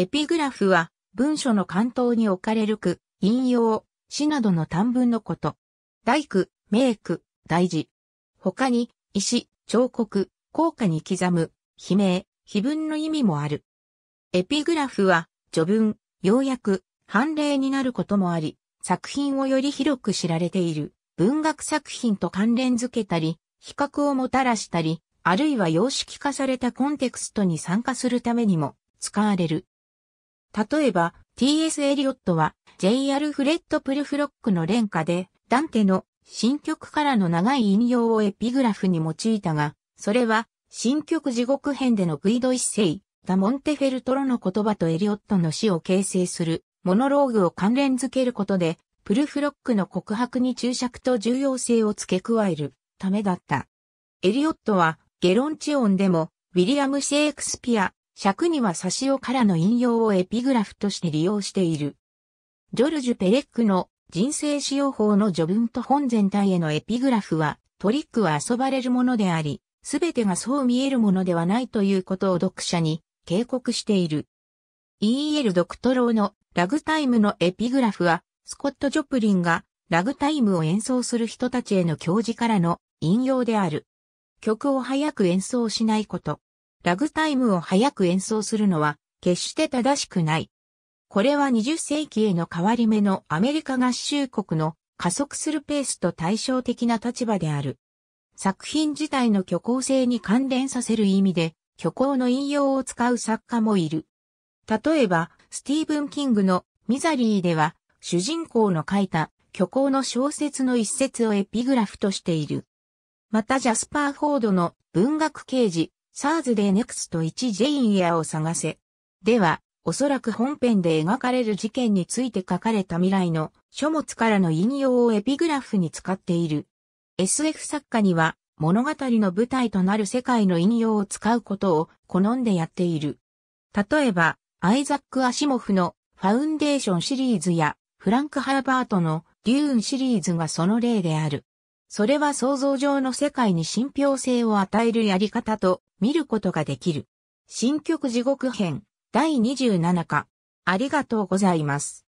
エピグラフは、文書の関東に置かれる句、引用、詩などの短文のこと。大工、名句、大事。他に、石、彫刻、効果に刻む、悲鳴、碑文の意味もある。エピグラフは、序文、要約、判例になることもあり、作品をより広く知られている、文学作品と関連づけたり、比較をもたらしたり、あるいは様式化されたコンテクストに参加するためにも使われる。例えば、T.S. エリオットは、J.R. フレッド・プルフロックの連歌で、ダンテの新曲からの長い引用をエピグラフに用いたが、それは、新曲地獄編でのグイド一世、ダ・モンテフェルトロの言葉とエリオットの詩を形成する、モノローグを関連づけることで、プルフロックの告白に注釈と重要性を付け加えるためだった。エリオットは、ゲロンチオンでも、ウィリアム・シェイクスピア、尺には差しをからの引用をエピグラフとして利用している。ジョルジュ・ペレックの人生使用法の序文と本全体へのエピグラフは、トリックは遊ばれるものであり、すべてがそう見えるものではないということを読者に警告している。E.L. ドクトローのラグタイムのエピグラフは、スコット・ジョプリンがラグタイムを演奏する人たちへの教示からの引用である。曲を早く演奏しないこと。ラグタイムを早く演奏するのは決して正しくない。これは20世紀への変わり目のアメリカ合衆国の加速するペースと対照的な立場である。作品自体の虚構性に関連させる意味で、虚構の引用を使う作家もいる。例えば、スティーブン・キングのミザリーでは、主人公の書いた虚構の小説の一節をエピグラフとしている。またジャスパー・フォードの文学刑事、サーズでネクスト1ジェインエアを探せ。では、おそらく本編で描かれる事件について書かれた未来の書物からの引用をエピグラフに使っている。SF 作家には物語の舞台となる世界の引用を使うことを好んでやっている。例えば、アイザック・アシモフのファウンデーションシリーズやフランク・ハーバートのデューンシリーズがその例である。それは想像上の世界に信憑性を与えるやり方と見ることができる。新曲地獄編第27課。ありがとうございます。